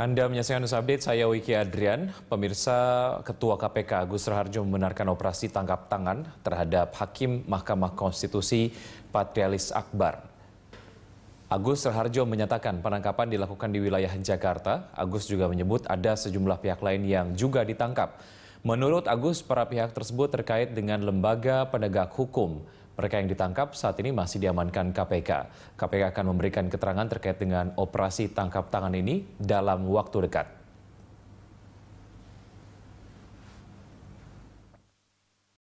Anda menyaksikan news update, saya Wiki Adrian. Pemirsa Ketua KPK Agus Raharjo membenarkan operasi tangkap tangan terhadap Hakim Mahkamah Konstitusi Patrialis Akbar. Agus Raharjo menyatakan penangkapan dilakukan di wilayah Jakarta. Agus juga menyebut ada sejumlah pihak lain yang juga ditangkap. Menurut Agus, para pihak tersebut terkait dengan lembaga penegak hukum. Mereka yang ditangkap saat ini masih diamankan KPK. KPK akan memberikan keterangan terkait dengan operasi tangkap tangan ini dalam waktu dekat.